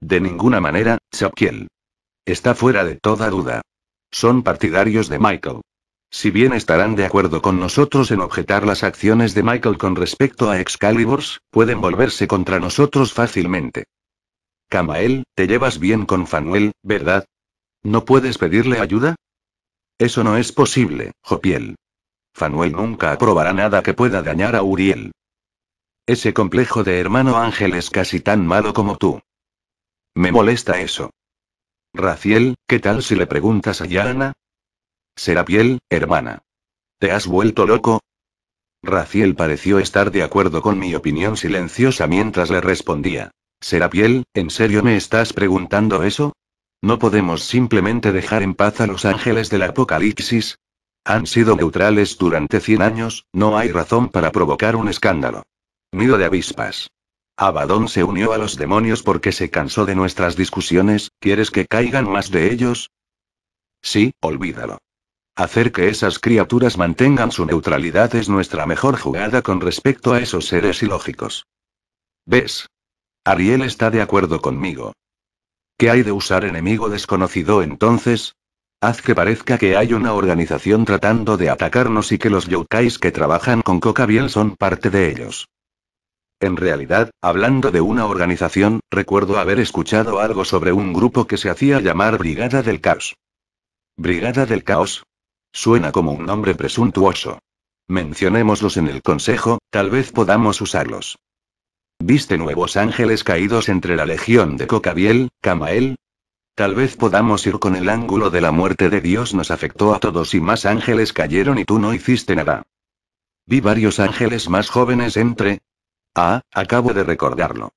De ninguna manera, Sapkiel. Está fuera de toda duda. Son partidarios de Michael. Si bien estarán de acuerdo con nosotros en objetar las acciones de Michael con respecto a Excalibur, pueden volverse contra nosotros fácilmente. Camael, te llevas bien con Fanuel, ¿verdad? ¿No puedes pedirle ayuda? Eso no es posible, Jopiel. Fanuel nunca aprobará nada que pueda dañar a Uriel. Ese complejo de hermano Ángel es casi tan malo como tú. Me molesta eso. Raciel, ¿qué tal si le preguntas a Yana? Serapiel, hermana. ¿Te has vuelto loco? Raciel pareció estar de acuerdo con mi opinión silenciosa mientras le respondía. Serapiel, ¿en serio me estás preguntando eso? ¿No podemos simplemente dejar en paz a los ángeles del apocalipsis? Han sido neutrales durante 100 años, no hay razón para provocar un escándalo. Nido de avispas. Abadón se unió a los demonios porque se cansó de nuestras discusiones, ¿quieres que caigan más de ellos? Sí, olvídalo. Hacer que esas criaturas mantengan su neutralidad es nuestra mejor jugada con respecto a esos seres ilógicos. ¿Ves? Ariel está de acuerdo conmigo. ¿Qué hay de usar enemigo desconocido entonces? Haz que parezca que hay una organización tratando de atacarnos y que los yokais que trabajan con Coca Biel son parte de ellos. En realidad, hablando de una organización, recuerdo haber escuchado algo sobre un grupo que se hacía llamar Brigada del Caos. Brigada del Caos. Suena como un nombre presuntuoso. Mencionémoslos en el consejo, tal vez podamos usarlos. ¿Viste nuevos ángeles caídos entre la legión de Cocabiel, Camael? Tal vez podamos ir con el ángulo de la muerte de Dios nos afectó a todos y más ángeles cayeron y tú no hiciste nada. Vi varios ángeles más jóvenes entre, Ah, acabo de recordarlo.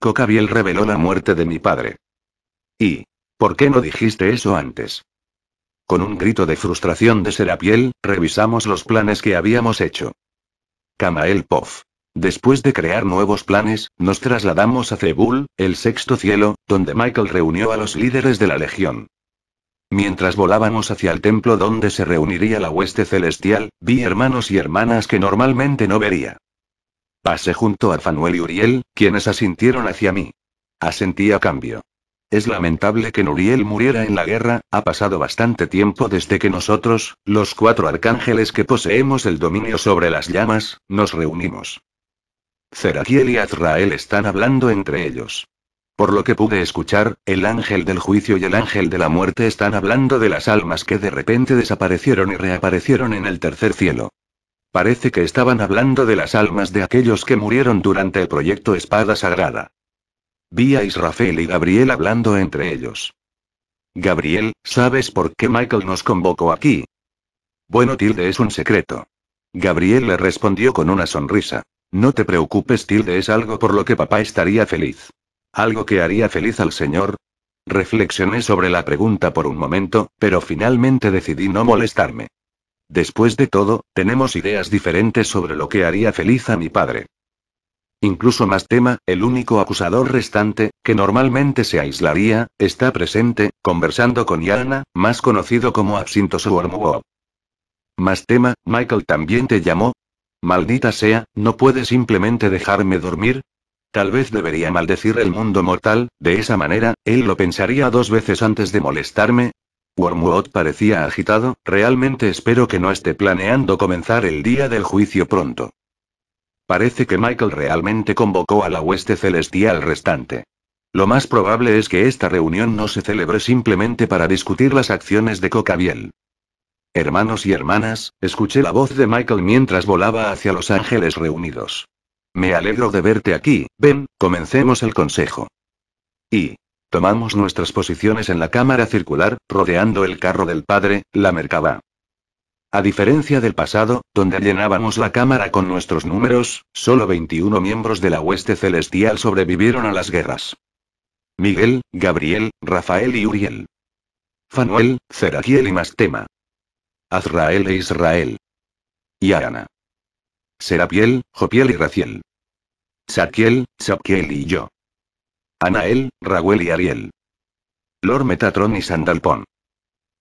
Cocabiel reveló la muerte de mi padre. ¿Y? ¿Por qué no dijiste eso antes? Con un grito de frustración de Serapiel, revisamos los planes que habíamos hecho. Kamael Poff. Después de crear nuevos planes, nos trasladamos a Cebul, el sexto cielo, donde Michael reunió a los líderes de la Legión. Mientras volábamos hacia el templo donde se reuniría la hueste celestial, vi hermanos y hermanas que normalmente no vería. Pasé junto a Fanuel y Uriel, quienes asintieron hacia mí. Asentí a cambio. Es lamentable que Nuriel muriera en la guerra, ha pasado bastante tiempo desde que nosotros, los cuatro arcángeles que poseemos el dominio sobre las llamas, nos reunimos. Zerakiel y Azrael están hablando entre ellos. Por lo que pude escuchar, el ángel del juicio y el ángel de la muerte están hablando de las almas que de repente desaparecieron y reaparecieron en el tercer cielo. Parece que estaban hablando de las almas de aquellos que murieron durante el proyecto Espada Sagrada. Vi a Israfel y Gabriel hablando entre ellos. Gabriel, ¿sabes por qué Michael nos convocó aquí? Bueno, Tilde es un secreto. Gabriel le respondió con una sonrisa. No te preocupes, Tilde es algo por lo que papá estaría feliz. Algo que haría feliz al señor. Reflexioné sobre la pregunta por un momento, pero finalmente decidí no molestarme. Después de todo, tenemos ideas diferentes sobre lo que haría feliz a mi padre. Incluso más tema, el único acusador restante, que normalmente se aislaría, está presente, conversando con Yana, más conocido como Absinto Swarmbob. Más tema, Michael también te llamó. Maldita sea, ¿no puede simplemente dejarme dormir? Tal vez debería maldecir el mundo mortal, de esa manera, él lo pensaría dos veces antes de molestarme, Wormwood parecía agitado, realmente espero que no esté planeando comenzar el día del juicio pronto. Parece que Michael realmente convocó a la hueste celestial restante. Lo más probable es que esta reunión no se celebre simplemente para discutir las acciones de Cocabiel. Hermanos y hermanas, escuché la voz de Michael mientras volaba hacia los ángeles reunidos. Me alegro de verte aquí, ven, comencemos el consejo. Y, Tomamos nuestras posiciones en la cámara circular, rodeando el carro del padre, la Mercaba. A diferencia del pasado, donde llenábamos la cámara con nuestros números, solo 21 miembros de la hueste celestial sobrevivieron a las guerras. Miguel, Gabriel, Rafael y Uriel. Fanuel, Zeraquiel y Mastema. Azrael e Israel. Y Ana. Serapiel, Jopiel y Raciel. Zaquiel, Sapkiel y yo. Anael, Raguel y Ariel. Lord Metatron y Sandalpon.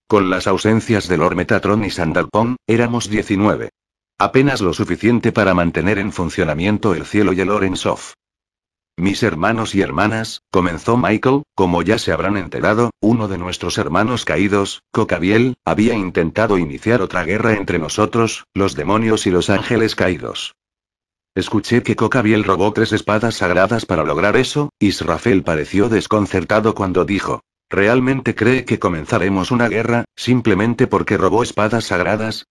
Con las ausencias de Lord Metatron y Sandalpon, éramos 19. Apenas lo suficiente para mantener en funcionamiento el cielo y el soft Mis hermanos y hermanas, comenzó Michael, como ya se habrán enterado, uno de nuestros hermanos caídos, Cocabiel, había intentado iniciar otra guerra entre nosotros, los demonios y los ángeles caídos. Escuché que Cocabiel robó tres espadas sagradas para lograr eso, y Rafael pareció desconcertado cuando dijo. ¿Realmente cree que comenzaremos una guerra, simplemente porque robó espadas sagradas?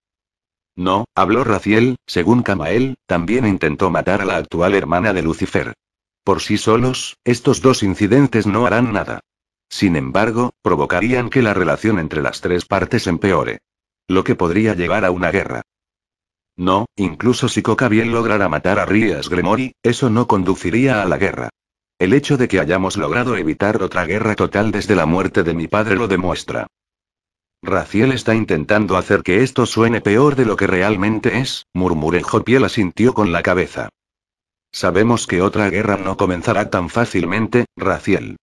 No, habló Rafael, según Camael, también intentó matar a la actual hermana de Lucifer. Por sí solos, estos dos incidentes no harán nada. Sin embargo, provocarían que la relación entre las tres partes empeore. Lo que podría llegar a una guerra. No, incluso si Coca bien lograra matar a Rías Gremory, eso no conduciría a la guerra. El hecho de que hayamos logrado evitar otra guerra total desde la muerte de mi padre lo demuestra. Raciel está intentando hacer que esto suene peor de lo que realmente es, murmuré. Jopiel asintió con la cabeza. Sabemos que otra guerra no comenzará tan fácilmente, Raciel.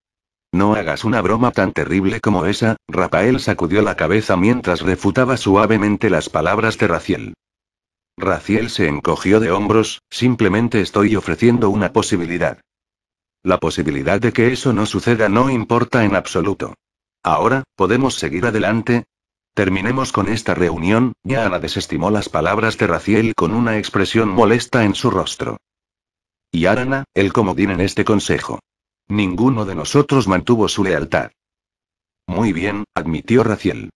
No hagas una broma tan terrible como esa, Rafael sacudió la cabeza mientras refutaba suavemente las palabras de Raciel. Raciel se encogió de hombros, simplemente estoy ofreciendo una posibilidad. La posibilidad de que eso no suceda no importa en absoluto. Ahora, ¿podemos seguir adelante? Terminemos con esta reunión, Ana desestimó las palabras de Raciel con una expresión molesta en su rostro. Y Arana, el comodín en este consejo. Ninguno de nosotros mantuvo su lealtad. Muy bien, admitió Raciel.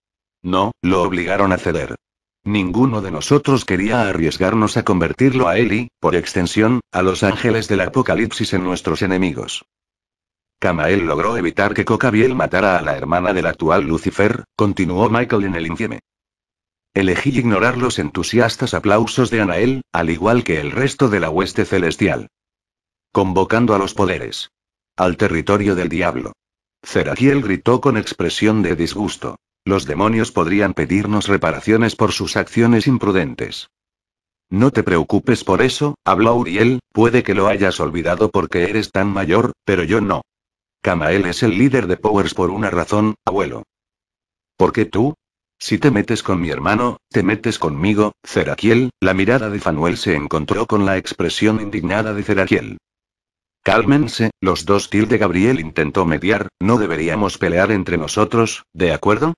No, lo obligaron a ceder. Ninguno de nosotros quería arriesgarnos a convertirlo a él y, por extensión, a los ángeles del apocalipsis en nuestros enemigos. Camael logró evitar que Cocabiel matara a la hermana del actual Lucifer, continuó Michael en el infierno. Elegí ignorar los entusiastas aplausos de Anael, al igual que el resto de la hueste celestial. Convocando a los poderes. Al territorio del diablo. Ceraquiel gritó con expresión de disgusto. Los demonios podrían pedirnos reparaciones por sus acciones imprudentes. No te preocupes por eso, habló Uriel, puede que lo hayas olvidado porque eres tan mayor, pero yo no. Kamael es el líder de Powers por una razón, abuelo. ¿Por qué tú? Si te metes con mi hermano, te metes conmigo, Zerakiel. La mirada de Fanuel se encontró con la expresión indignada de Zerakiel. Cálmense, los dos tilde Gabriel intentó mediar, no deberíamos pelear entre nosotros, ¿de acuerdo?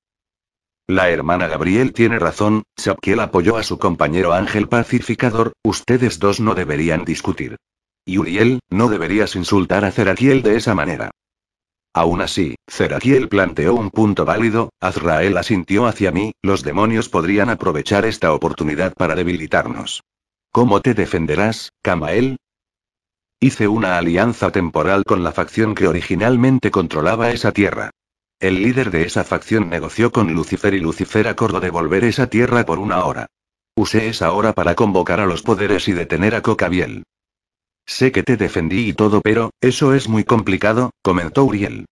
La hermana Gabriel tiene razón, Sapkiel apoyó a su compañero Ángel Pacificador, ustedes dos no deberían discutir. Y Uriel, no deberías insultar a Zerakiel de esa manera. Aún así, Zerakiel planteó un punto válido, Azrael asintió hacia mí, los demonios podrían aprovechar esta oportunidad para debilitarnos. ¿Cómo te defenderás, Kamael? Hice una alianza temporal con la facción que originalmente controlaba esa tierra. El líder de esa facción negoció con Lucifer y Lucifer acordó devolver esa tierra por una hora. Usé esa hora para convocar a los poderes y detener a Cocabiel. Sé que te defendí y todo, pero, eso es muy complicado, comentó Uriel.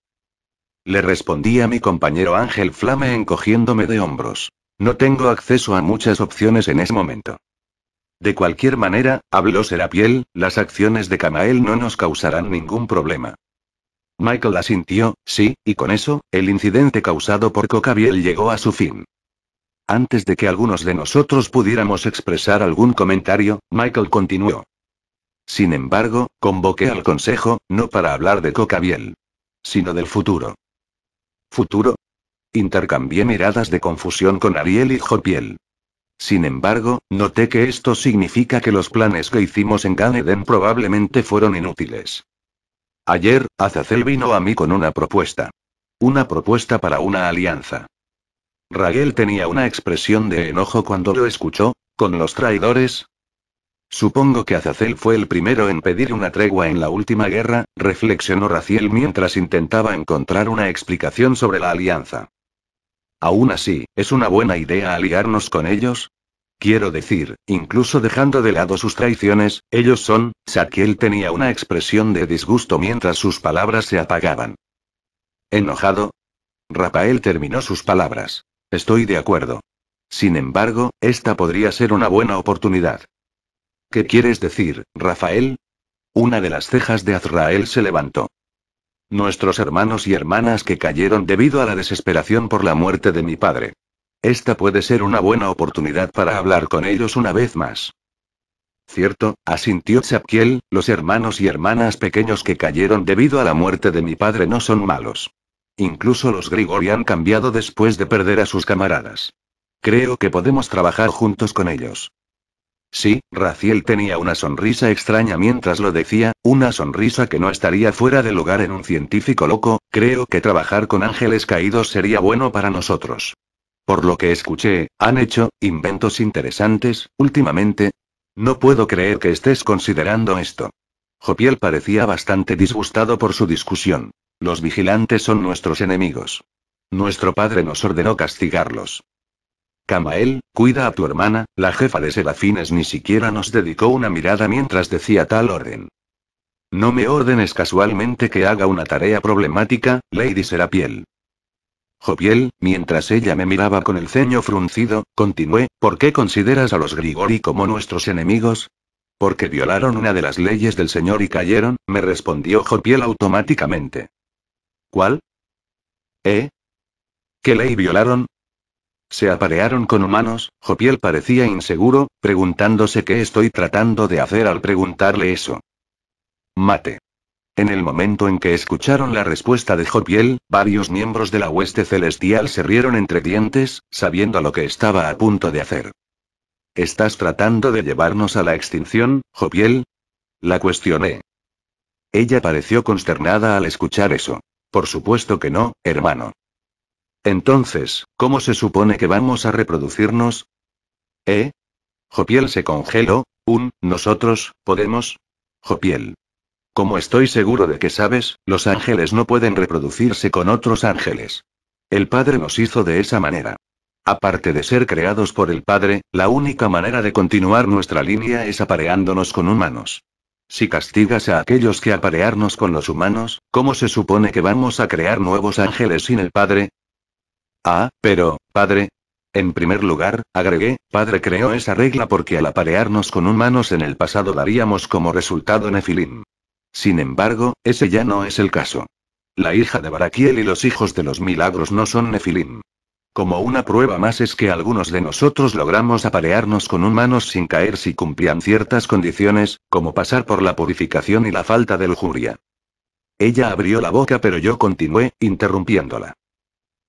Le respondí a mi compañero Ángel Flame encogiéndome de hombros. No tengo acceso a muchas opciones en ese momento. De cualquier manera, habló Serapiel, las acciones de Camael no nos causarán ningún problema. Michael asintió, sí, y con eso, el incidente causado por Cocabiel llegó a su fin. Antes de que algunos de nosotros pudiéramos expresar algún comentario, Michael continuó. Sin embargo, convoqué al consejo, no para hablar de Cocabiel, sino del futuro. ¿Futuro? Intercambié miradas de confusión con Ariel y Jopiel. Sin embargo, noté que esto significa que los planes que hicimos en Ganeden probablemente fueron inútiles. Ayer, Azazel vino a mí con una propuesta. Una propuesta para una alianza. Raquel tenía una expresión de enojo cuando lo escuchó, con los traidores. Supongo que Azazel fue el primero en pedir una tregua en la última guerra, reflexionó Raciel mientras intentaba encontrar una explicación sobre la alianza. Aún así, ¿es una buena idea aliarnos con ellos? Quiero decir, incluso dejando de lado sus traiciones, ellos son, saquel tenía una expresión de disgusto mientras sus palabras se apagaban. ¿Enojado? Rafael terminó sus palabras. Estoy de acuerdo. Sin embargo, esta podría ser una buena oportunidad. ¿Qué quieres decir, Rafael? Una de las cejas de Azrael se levantó. Nuestros hermanos y hermanas que cayeron debido a la desesperación por la muerte de mi padre. Esta puede ser una buena oportunidad para hablar con ellos una vez más. Cierto, asintió Zapkiel, los hermanos y hermanas pequeños que cayeron debido a la muerte de mi padre no son malos. Incluso los Grigori han cambiado después de perder a sus camaradas. Creo que podemos trabajar juntos con ellos. Sí, Raciel tenía una sonrisa extraña mientras lo decía, una sonrisa que no estaría fuera de lugar en un científico loco, creo que trabajar con ángeles caídos sería bueno para nosotros. Por lo que escuché, han hecho inventos interesantes, últimamente. No puedo creer que estés considerando esto. Jopiel parecía bastante disgustado por su discusión. Los vigilantes son nuestros enemigos. Nuestro padre nos ordenó castigarlos. Camael, cuida a tu hermana, la jefa de Serafines ni siquiera nos dedicó una mirada mientras decía tal orden. No me ordenes casualmente que haga una tarea problemática, Lady Serapiel. Jopiel, mientras ella me miraba con el ceño fruncido, continué, ¿por qué consideras a los Grigori como nuestros enemigos? Porque violaron una de las leyes del Señor y cayeron, me respondió Jopiel automáticamente. ¿Cuál? ¿Eh? ¿Qué ley violaron? Se aparearon con humanos, Jopiel parecía inseguro, preguntándose qué estoy tratando de hacer al preguntarle eso. Mate. En el momento en que escucharon la respuesta de Jopiel, varios miembros de la hueste celestial se rieron entre dientes, sabiendo lo que estaba a punto de hacer. ¿Estás tratando de llevarnos a la extinción, Jopiel? La cuestioné. Ella pareció consternada al escuchar eso. Por supuesto que no, hermano. Entonces, ¿cómo se supone que vamos a reproducirnos? ¿Eh? Jopiel se congeló. Un, nosotros, podemos. Jopiel. Como estoy seguro de que sabes, los ángeles no pueden reproducirse con otros ángeles. El Padre nos hizo de esa manera. Aparte de ser creados por el Padre, la única manera de continuar nuestra línea es apareándonos con humanos. Si castigas a aquellos que aparearnos con los humanos, ¿cómo se supone que vamos a crear nuevos ángeles sin el Padre? Ah, pero, Padre. En primer lugar, agregué, Padre creó esa regla porque al aparearnos con humanos en el pasado daríamos como resultado nefilim. Sin embargo, ese ya no es el caso. La hija de Baraquiel y los hijos de los milagros no son Nefilim. Como una prueba más es que algunos de nosotros logramos aparearnos con humanos sin caer si cumplían ciertas condiciones, como pasar por la purificación y la falta de lujuria. Ella abrió la boca pero yo continué, interrumpiéndola.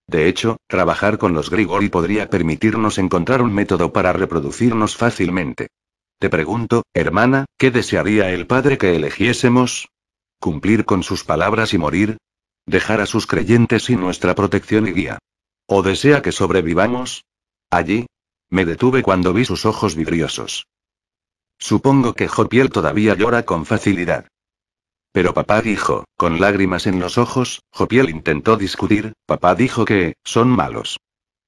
De hecho, trabajar con los Grigori podría permitirnos encontrar un método para reproducirnos fácilmente. Te pregunto, hermana, ¿qué desearía el padre que elegiésemos? ¿Cumplir con sus palabras y morir? ¿Dejar a sus creyentes sin nuestra protección y guía? ¿O desea que sobrevivamos? Allí. Me detuve cuando vi sus ojos vidriosos. Supongo que Jopiel todavía llora con facilidad. Pero papá dijo, con lágrimas en los ojos, Jopiel intentó discutir, papá dijo que, son malos.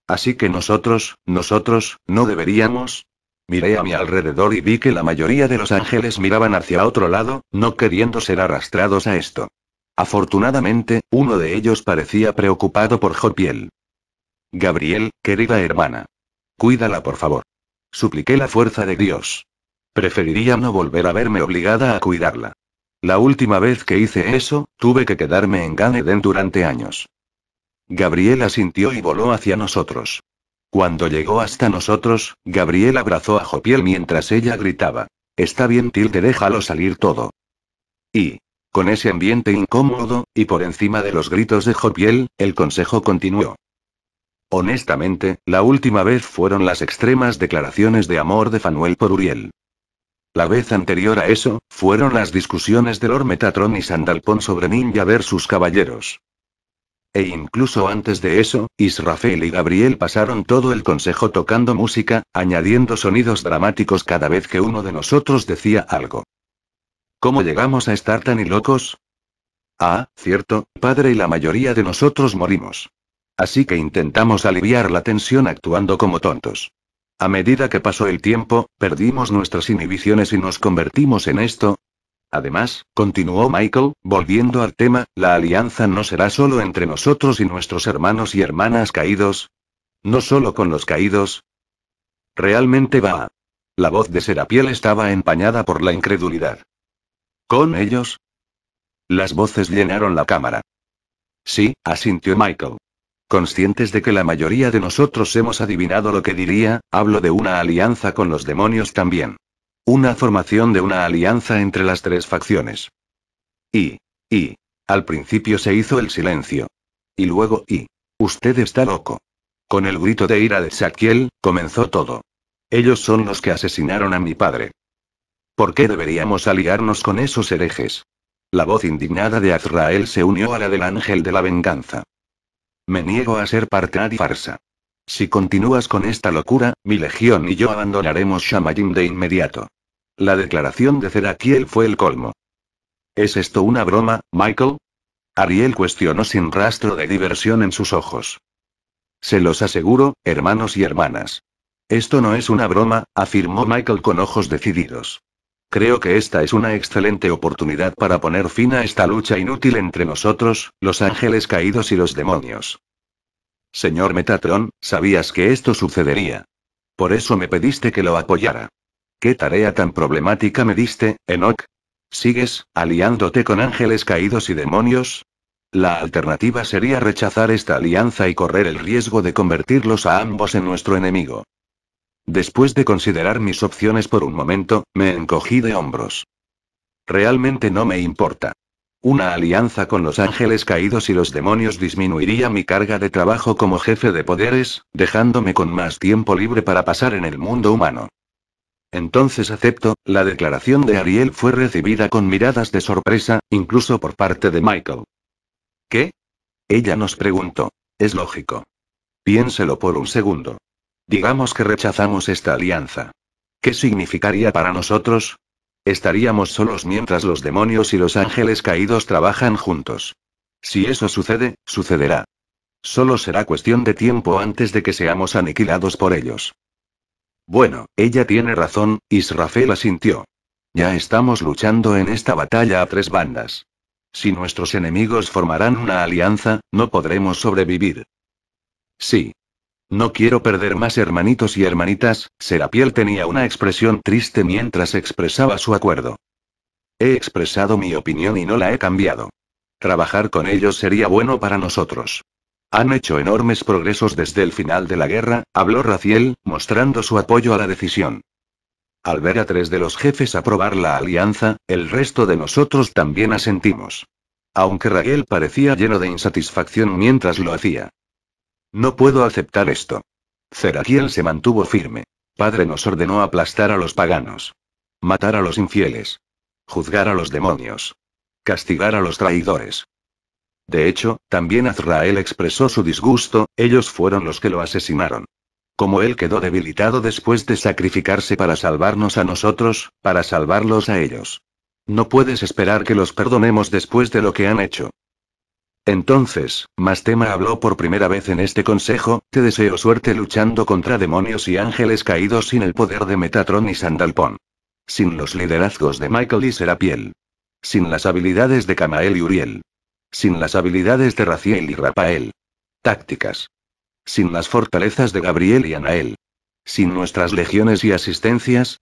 Así que nosotros, nosotros, no deberíamos. Miré a mi alrededor y vi que la mayoría de los ángeles miraban hacia otro lado, no queriendo ser arrastrados a esto. Afortunadamente, uno de ellos parecía preocupado por Jopiel. Gabriel, querida hermana. Cuídala por favor. Supliqué la fuerza de Dios. Preferiría no volver a verme obligada a cuidarla. La última vez que hice eso, tuve que quedarme en Ganeden durante años. Gabriel asintió y voló hacia nosotros. Cuando llegó hasta nosotros, Gabriel abrazó a Jopiel mientras ella gritaba. Está bien, Tilde, déjalo salir todo. Y, con ese ambiente incómodo, y por encima de los gritos de Jopiel, el consejo continuó. Honestamente, la última vez fueron las extremas declaraciones de amor de Fanuel por Uriel. La vez anterior a eso, fueron las discusiones de Lord Metatron y Sandalpon sobre ninja versus caballeros. E incluso antes de eso, Israfel y Gabriel pasaron todo el consejo tocando música, añadiendo sonidos dramáticos cada vez que uno de nosotros decía algo. ¿Cómo llegamos a estar tan locos? Ah, cierto, padre y la mayoría de nosotros morimos. Así que intentamos aliviar la tensión actuando como tontos. A medida que pasó el tiempo, perdimos nuestras inhibiciones y nos convertimos en esto, Además, continuó Michael, volviendo al tema, la alianza no será solo entre nosotros y nuestros hermanos y hermanas caídos. No solo con los caídos. Realmente va. La voz de Serapiel estaba empañada por la incredulidad. ¿Con ellos? Las voces llenaron la cámara. Sí, asintió Michael. Conscientes de que la mayoría de nosotros hemos adivinado lo que diría, hablo de una alianza con los demonios también. Una formación de una alianza entre las tres facciones. Y. Y. Al principio se hizo el silencio. Y luego y. Usted está loco. Con el grito de ira de Saquiel, comenzó todo. Ellos son los que asesinaron a mi padre. ¿Por qué deberíamos aliarnos con esos herejes? La voz indignada de Azrael se unió a la del ángel de la venganza. Me niego a ser parte y farsa. Si continúas con esta locura, mi legión y yo abandonaremos Shamayim de inmediato. La declaración de Zerakiel fue el colmo. ¿Es esto una broma, Michael? Ariel cuestionó sin rastro de diversión en sus ojos. Se los aseguro, hermanos y hermanas. Esto no es una broma, afirmó Michael con ojos decididos. Creo que esta es una excelente oportunidad para poner fin a esta lucha inútil entre nosotros, los ángeles caídos y los demonios. Señor Metatron, sabías que esto sucedería. Por eso me pediste que lo apoyara. ¿Qué tarea tan problemática me diste, Enoch? ¿Sigues, aliándote con ángeles caídos y demonios? La alternativa sería rechazar esta alianza y correr el riesgo de convertirlos a ambos en nuestro enemigo. Después de considerar mis opciones por un momento, me encogí de hombros. Realmente no me importa. Una alianza con los ángeles caídos y los demonios disminuiría mi carga de trabajo como jefe de poderes, dejándome con más tiempo libre para pasar en el mundo humano. Entonces acepto, la declaración de Ariel fue recibida con miradas de sorpresa, incluso por parte de Michael. ¿Qué? Ella nos preguntó. Es lógico. Piénselo por un segundo. Digamos que rechazamos esta alianza. ¿Qué significaría para nosotros? Estaríamos solos mientras los demonios y los ángeles caídos trabajan juntos. Si eso sucede, sucederá. Solo será cuestión de tiempo antes de que seamos aniquilados por ellos. Bueno, ella tiene razón, Israfel asintió. Ya estamos luchando en esta batalla a tres bandas. Si nuestros enemigos formarán una alianza, no podremos sobrevivir. Sí. No quiero perder más hermanitos y hermanitas, Serapiel tenía una expresión triste mientras expresaba su acuerdo. He expresado mi opinión y no la he cambiado. Trabajar con ellos sería bueno para nosotros. Han hecho enormes progresos desde el final de la guerra, habló Raciel, mostrando su apoyo a la decisión. Al ver a tres de los jefes aprobar la alianza, el resto de nosotros también asentimos. Aunque Raquel parecía lleno de insatisfacción mientras lo hacía. No puedo aceptar esto. Zeraquiel se mantuvo firme. Padre nos ordenó aplastar a los paganos. Matar a los infieles. Juzgar a los demonios. Castigar a los traidores. De hecho, también Azrael expresó su disgusto, ellos fueron los que lo asesinaron. Como él quedó debilitado después de sacrificarse para salvarnos a nosotros, para salvarlos a ellos. No puedes esperar que los perdonemos después de lo que han hecho. Entonces, Mastema habló por primera vez en este consejo, te deseo suerte luchando contra demonios y ángeles caídos sin el poder de Metatron y Sandalpón. Sin los liderazgos de Michael y Serapiel. Sin las habilidades de Kamael y Uriel. Sin las habilidades de Raciel y Rafael. Tácticas. Sin las fortalezas de Gabriel y Anael. Sin nuestras legiones y asistencias.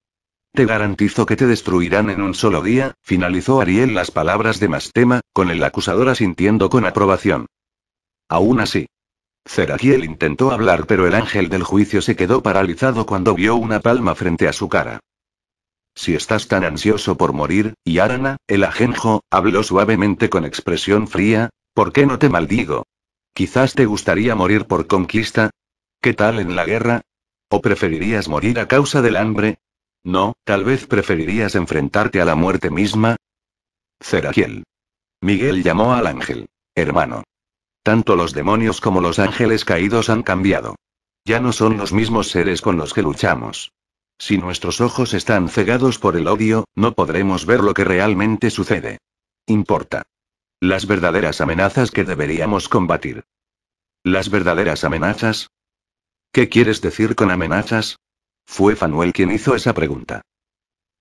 Te garantizo que te destruirán en un solo día, finalizó Ariel las palabras de Mastema, con el acusador asintiendo con aprobación. Aún así. Zerakiel intentó hablar pero el ángel del juicio se quedó paralizado cuando vio una palma frente a su cara. Si estás tan ansioso por morir, y Arana, el ajenjo, habló suavemente con expresión fría, ¿por qué no te maldigo? Quizás te gustaría morir por conquista. ¿Qué tal en la guerra? ¿O preferirías morir a causa del hambre? No, tal vez preferirías enfrentarte a la muerte misma. Ceraquiel. Miguel llamó al ángel. Hermano. Tanto los demonios como los ángeles caídos han cambiado. Ya no son los mismos seres con los que luchamos. Si nuestros ojos están cegados por el odio, no podremos ver lo que realmente sucede. Importa. Las verdaderas amenazas que deberíamos combatir. Las verdaderas amenazas. ¿Qué quieres decir con amenazas? Fue Fanuel quien hizo esa pregunta.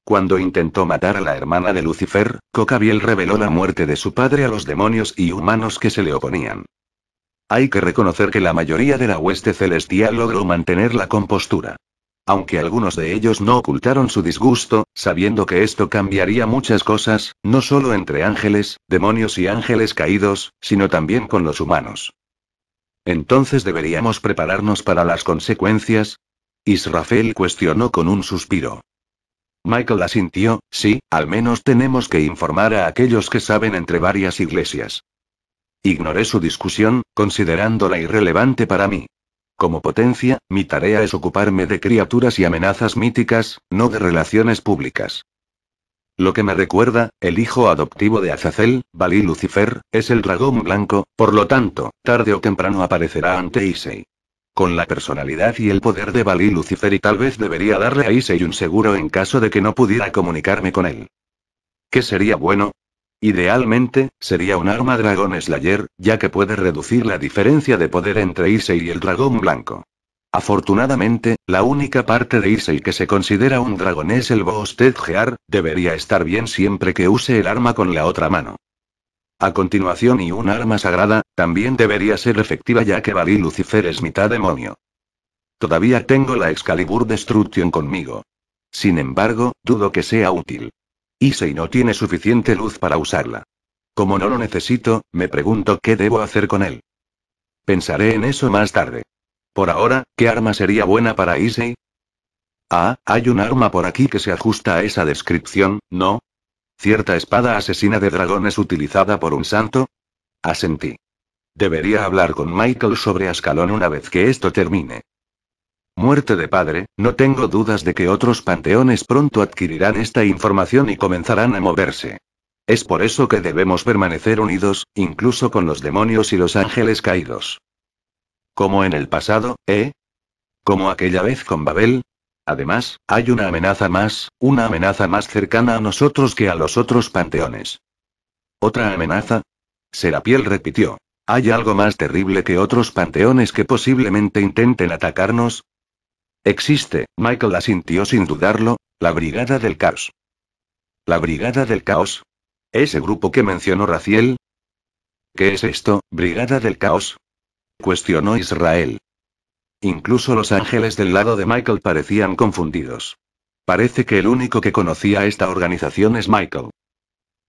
Cuando intentó matar a la hermana de Lucifer, Cocabiel reveló la muerte de su padre a los demonios y humanos que se le oponían. Hay que reconocer que la mayoría de la hueste celestial logró mantener la compostura. Aunque algunos de ellos no ocultaron su disgusto, sabiendo que esto cambiaría muchas cosas, no solo entre ángeles, demonios y ángeles caídos, sino también con los humanos. Entonces deberíamos prepararnos para las consecuencias. Israfel cuestionó con un suspiro. Michael asintió, sí, al menos tenemos que informar a aquellos que saben entre varias iglesias. Ignoré su discusión, considerándola irrelevante para mí. Como potencia, mi tarea es ocuparme de criaturas y amenazas míticas, no de relaciones públicas. Lo que me recuerda, el hijo adoptivo de Azazel, Bali Lucifer, es el dragón blanco, por lo tanto, tarde o temprano aparecerá ante Issei. Con la personalidad y el poder de Bali Lucifer y tal vez debería darle a Issei un seguro en caso de que no pudiera comunicarme con él. ¿Qué sería bueno? Idealmente, sería un arma dragón Slayer, ya que puede reducir la diferencia de poder entre Issei y el dragón blanco. Afortunadamente, la única parte de Issei que se considera un dragón es el Boosted Gear, debería estar bien siempre que use el arma con la otra mano. A continuación y un arma sagrada, también debería ser efectiva ya que vali Lucifer es mitad demonio. Todavía tengo la Excalibur Destruction conmigo. Sin embargo, dudo que sea útil. Issei no tiene suficiente luz para usarla. Como no lo necesito, me pregunto qué debo hacer con él. Pensaré en eso más tarde. Por ahora, ¿qué arma sería buena para Issei? Ah, hay un arma por aquí que se ajusta a esa descripción, ¿no? Cierta espada asesina de dragones utilizada por un santo. Asentí. Debería hablar con Michael sobre Ascalón una vez que esto termine. Muerte de padre, no tengo dudas de que otros panteones pronto adquirirán esta información y comenzarán a moverse. Es por eso que debemos permanecer unidos, incluso con los demonios y los ángeles caídos. Como en el pasado, ¿eh? Como aquella vez con Babel. Además, hay una amenaza más, una amenaza más cercana a nosotros que a los otros panteones. ¿Otra amenaza? Serapiel repitió. ¿Hay algo más terrible que otros panteones que posiblemente intenten atacarnos? Existe, Michael asintió sin dudarlo, la Brigada del Caos. La Brigada del Caos. Ese grupo que mencionó Raciel. ¿Qué es esto, Brigada del Caos? cuestionó Israel. Incluso los ángeles del lado de Michael parecían confundidos. Parece que el único que conocía esta organización es Michael.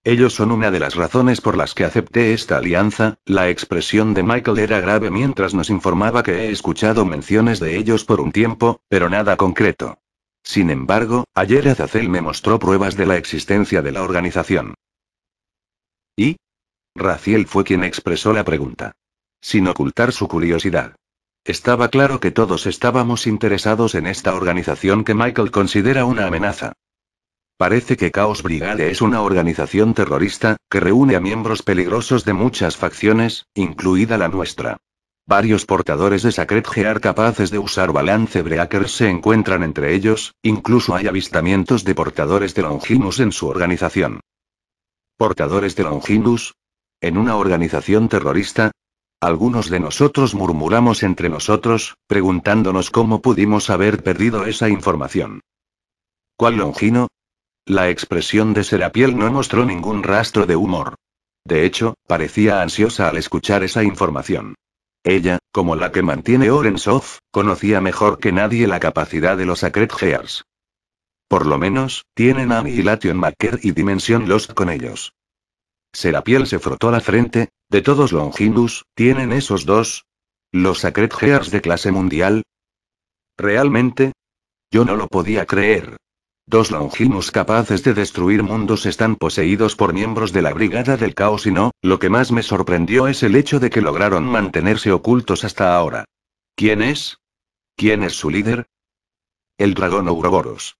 Ellos son una de las razones por las que acepté esta alianza, la expresión de Michael era grave mientras nos informaba que he escuchado menciones de ellos por un tiempo, pero nada concreto. Sin embargo, ayer Azazel me mostró pruebas de la existencia de la organización. ¿Y? Raciel fue quien expresó la pregunta. Sin ocultar su curiosidad. Estaba claro que todos estábamos interesados en esta organización que Michael considera una amenaza. Parece que Chaos Brigade es una organización terrorista, que reúne a miembros peligrosos de muchas facciones, incluida la nuestra. Varios portadores de Sacred Gear capaces de usar balance breakers se encuentran entre ellos, incluso hay avistamientos de portadores de Longinus en su organización. ¿Portadores de Longinus? ¿En una organización terrorista? Algunos de nosotros murmuramos entre nosotros, preguntándonos cómo pudimos haber perdido esa información. ¿Cuál Longino? La expresión de Serapiel no mostró ningún rastro de humor. De hecho, parecía ansiosa al escuchar esa información. Ella, como la que mantiene Orensov, conocía mejor que nadie la capacidad de los Sacred Gears. Por lo menos, tienen a Annihilation Maker y Dimension Lost con ellos. Serapiel se frotó la frente, de todos los Longinus, ¿tienen esos dos? ¿Los Sacred Gears de clase mundial? ¿Realmente? Yo no lo podía creer. Dos Longinos capaces de destruir mundos están poseídos por miembros de la Brigada del Caos y no, lo que más me sorprendió es el hecho de que lograron mantenerse ocultos hasta ahora. ¿Quién es? ¿Quién es su líder? El dragón Ouroboros.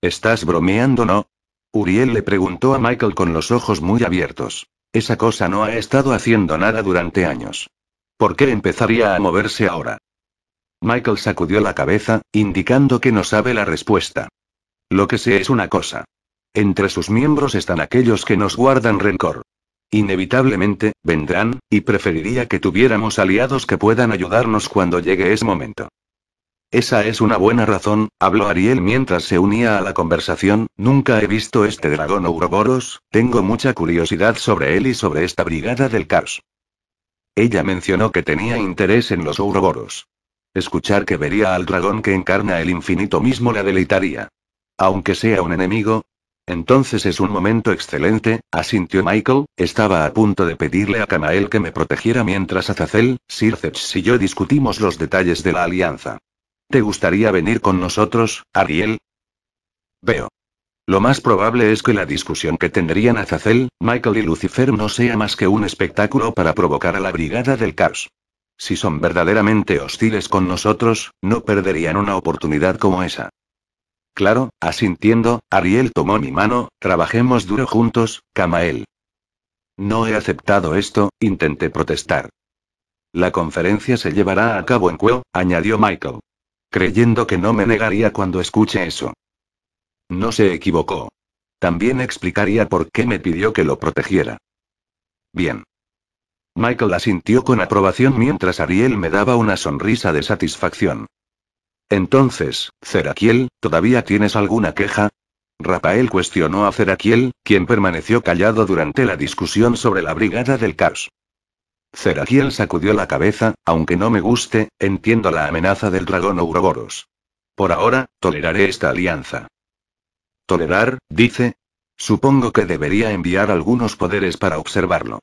¿Estás bromeando, no? Uriel le preguntó a Michael con los ojos muy abiertos. Esa cosa no ha estado haciendo nada durante años. ¿Por qué empezaría a moverse ahora? Michael sacudió la cabeza, indicando que no sabe la respuesta. Lo que sé es una cosa. Entre sus miembros están aquellos que nos guardan rencor. Inevitablemente, vendrán, y preferiría que tuviéramos aliados que puedan ayudarnos cuando llegue ese momento. Esa es una buena razón, habló Ariel mientras se unía a la conversación, nunca he visto este dragón Ouroboros, tengo mucha curiosidad sobre él y sobre esta brigada del caos. Ella mencionó que tenía interés en los Ouroboros. Escuchar que vería al dragón que encarna el infinito mismo la deleitaría. Aunque sea un enemigo. Entonces es un momento excelente, asintió Michael, estaba a punto de pedirle a Kamael que me protegiera mientras Azazel, Sirceps y yo discutimos los detalles de la alianza. ¿Te gustaría venir con nosotros, Ariel? Veo. Lo más probable es que la discusión que tendrían Azazel, Michael y Lucifer no sea más que un espectáculo para provocar a la Brigada del Caos. Si son verdaderamente hostiles con nosotros, no perderían una oportunidad como esa. Claro, asintiendo, Ariel tomó mi mano, trabajemos duro juntos, Kamael. No he aceptado esto, intenté protestar. La conferencia se llevará a cabo en Cueo, añadió Michael. Creyendo que no me negaría cuando escuche eso. No se equivocó. También explicaría por qué me pidió que lo protegiera. Bien. Michael asintió con aprobación mientras Ariel me daba una sonrisa de satisfacción. Entonces, Zeraquiel, ¿todavía tienes alguna queja? Rafael cuestionó a Zeraquiel, quien permaneció callado durante la discusión sobre la Brigada del Caos. Zeraquiel sacudió la cabeza, aunque no me guste, entiendo la amenaza del dragón Ouroboros. Por ahora, toleraré esta alianza. Tolerar, dice. Supongo que debería enviar algunos poderes para observarlo.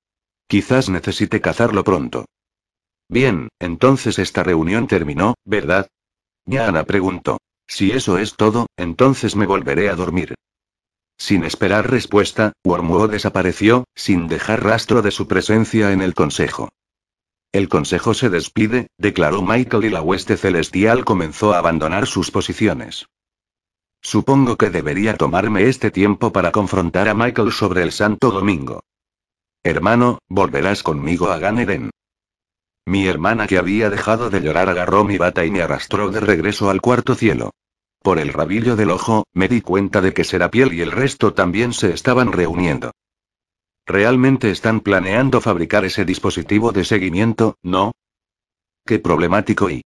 Quizás necesite cazarlo pronto. Bien, entonces esta reunión terminó, ¿verdad? Yana preguntó. Si eso es todo, entonces me volveré a dormir. Sin esperar respuesta, Wormuo desapareció, sin dejar rastro de su presencia en el consejo. El consejo se despide, declaró Michael y la hueste celestial comenzó a abandonar sus posiciones. Supongo que debería tomarme este tiempo para confrontar a Michael sobre el Santo Domingo. Hermano, volverás conmigo a Ganeden. Mi hermana que había dejado de llorar agarró mi bata y me arrastró de regreso al cuarto cielo. Por el rabillo del ojo, me di cuenta de que Serapiel y el resto también se estaban reuniendo. Realmente están planeando fabricar ese dispositivo de seguimiento, ¿no? Qué problemático y...